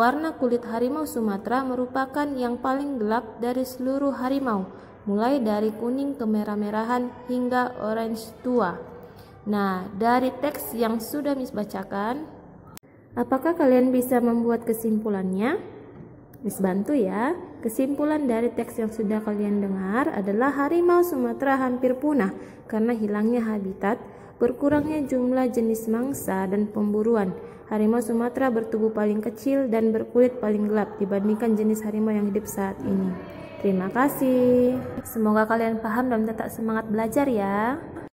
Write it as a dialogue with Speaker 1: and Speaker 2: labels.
Speaker 1: Warna kulit harimau Sumatera
Speaker 2: merupakan yang paling gelap dari seluruh harimau, mulai dari kuning ke merah merahan hingga orange tua. Nah, dari teks yang sudah Miss bacakan, apakah kalian bisa membuat kesimpulannya? Miss bantu ya. Kesimpulan dari teks yang sudah kalian dengar adalah harimau Sumatera hampir punah karena hilangnya habitat Berkurangnya jumlah jenis mangsa dan pemburuan, harimau Sumatera bertubuh paling kecil dan berkulit paling gelap dibandingkan jenis harimau yang hidup saat ini. Terima kasih. Semoga kalian paham dan tetap
Speaker 1: semangat belajar ya.